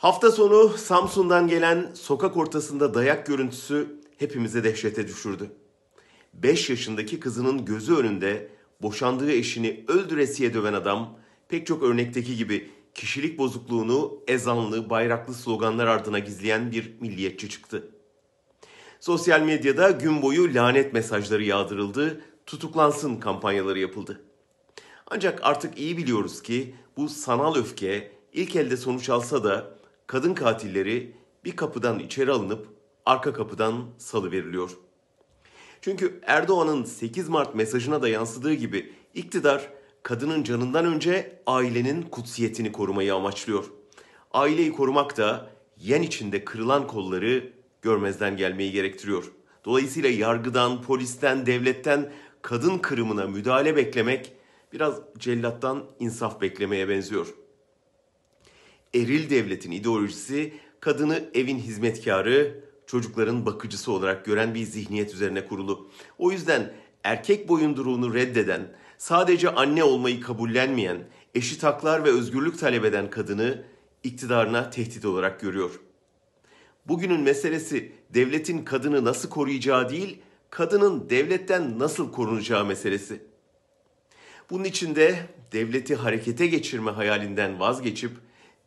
Hafta sonu Samsun'dan gelen sokak ortasında dayak görüntüsü hepimizi dehşete düşürdü. 5 yaşındaki kızının gözü önünde boşandığı eşini öldüresiye döven adam pek çok örnekteki gibi kişilik bozukluğunu ezanlı, bayraklı sloganlar ardına gizleyen bir milliyetçi çıktı. Sosyal medyada gün boyu lanet mesajları yağdırıldı, tutuklansın kampanyaları yapıldı. Ancak artık iyi biliyoruz ki bu sanal öfke ilk elde sonuç alsa da kadın katilleri bir kapıdan içeri alınıp arka kapıdan salı veriliyor. Çünkü Erdoğan'ın 8 Mart mesajına da yansıdığı gibi iktidar kadının canından önce ailenin kutsiyetini korumayı amaçlıyor. Aileyi korumak da yen içinde kırılan kolları görmezden gelmeyi gerektiriyor. Dolayısıyla yargıdan, polisten, devletten kadın kırımına müdahale beklemek biraz cellattan insaf beklemeye benziyor eril devletin ideolojisi kadını evin hizmetkarı, çocukların bakıcısı olarak gören bir zihniyet üzerine kurulu. O yüzden erkek boyunduruğunu reddeden, sadece anne olmayı kabullenmeyen, eşit haklar ve özgürlük talep eden kadını iktidarına tehdit olarak görüyor. Bugünün meselesi devletin kadını nasıl koruyacağı değil, kadının devletten nasıl korunacağı meselesi. Bunun için de devleti harekete geçirme hayalinden vazgeçip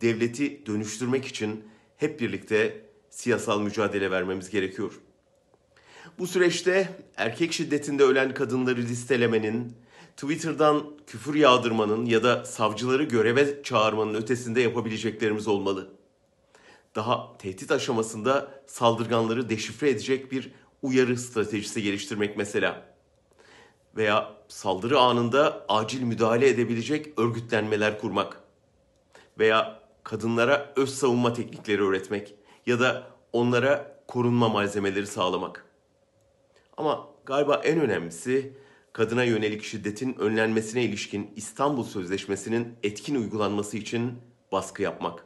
devleti dönüştürmek için hep birlikte siyasal mücadele vermemiz gerekiyor. Bu süreçte erkek şiddetinde ölen kadınları listelemenin, Twitter'dan küfür yağdırmanın ya da savcıları göreve çağırmanın ötesinde yapabileceklerimiz olmalı. Daha tehdit aşamasında saldırganları deşifre edecek bir uyarı stratejisi geliştirmek mesela. Veya saldırı anında acil müdahale edebilecek örgütlenmeler kurmak. Veya kadınlara öz savunma teknikleri öğretmek ya da onlara korunma malzemeleri sağlamak. Ama galiba en önemlisi kadına yönelik şiddetin önlenmesine ilişkin İstanbul Sözleşmesi'nin etkin uygulanması için baskı yapmak.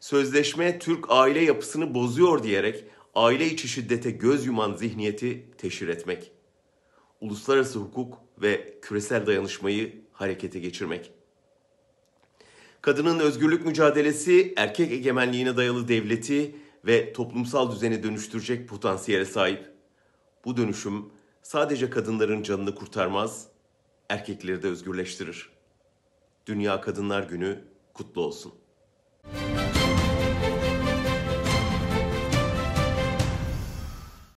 Sözleşme Türk aile yapısını bozuyor diyerek aile içi şiddete göz yuman zihniyeti teşhir etmek. Uluslararası hukuk ve küresel dayanışmayı harekete geçirmek. Kadının özgürlük mücadelesi erkek egemenliğine dayalı devleti ve toplumsal düzeni dönüştürecek potansiyele sahip. Bu dönüşüm sadece kadınların canını kurtarmaz, erkekleri de özgürleştirir. Dünya Kadınlar Günü kutlu olsun.